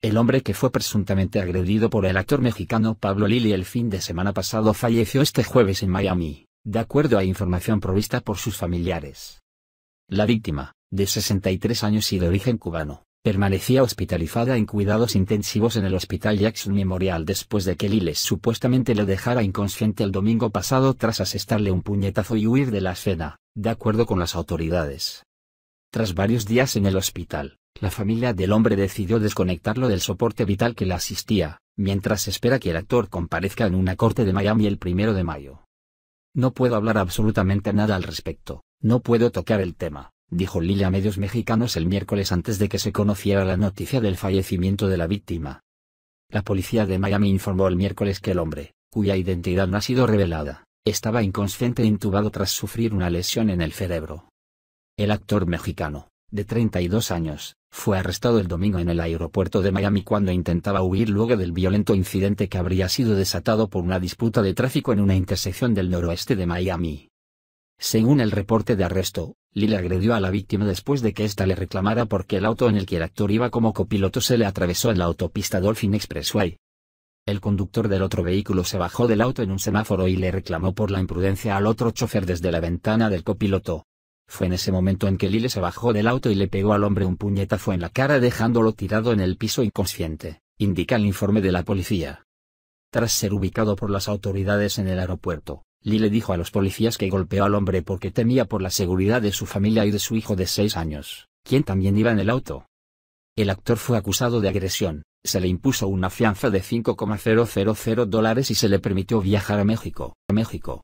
El hombre que fue presuntamente agredido por el actor mexicano Pablo Lili el fin de semana pasado falleció este jueves en Miami, de acuerdo a información provista por sus familiares. La víctima, de 63 años y de origen cubano, permanecía hospitalizada en cuidados intensivos en el Hospital Jackson Memorial después de que Liles supuestamente le dejara inconsciente el domingo pasado tras asestarle un puñetazo y huir de la escena, de acuerdo con las autoridades. Tras varios días en el hospital, la familia del hombre decidió desconectarlo del soporte vital que le asistía, mientras espera que el actor comparezca en una corte de Miami el primero de mayo. No puedo hablar absolutamente nada al respecto, no puedo tocar el tema, dijo Lili a medios mexicanos el miércoles antes de que se conociera la noticia del fallecimiento de la víctima. La policía de Miami informó el miércoles que el hombre, cuya identidad no ha sido revelada, estaba inconsciente e intubado tras sufrir una lesión en el cerebro. El actor mexicano, de 32 años, fue arrestado el domingo en el aeropuerto de Miami cuando intentaba huir luego del violento incidente que habría sido desatado por una disputa de tráfico en una intersección del noroeste de Miami. Según el reporte de arresto, le agredió a la víctima después de que ésta le reclamara porque el auto en el que el actor iba como copiloto se le atravesó en la autopista Dolphin Expressway. El conductor del otro vehículo se bajó del auto en un semáforo y le reclamó por la imprudencia al otro chofer desde la ventana del copiloto, fue en ese momento en que Lille se bajó del auto y le pegó al hombre un puñetazo en la cara dejándolo tirado en el piso inconsciente, indica el informe de la policía. Tras ser ubicado por las autoridades en el aeropuerto, Lille dijo a los policías que golpeó al hombre porque temía por la seguridad de su familia y de su hijo de seis años, quien también iba en el auto. El actor fue acusado de agresión, se le impuso una fianza de 5,000 dólares y se le permitió viajar a México, a México.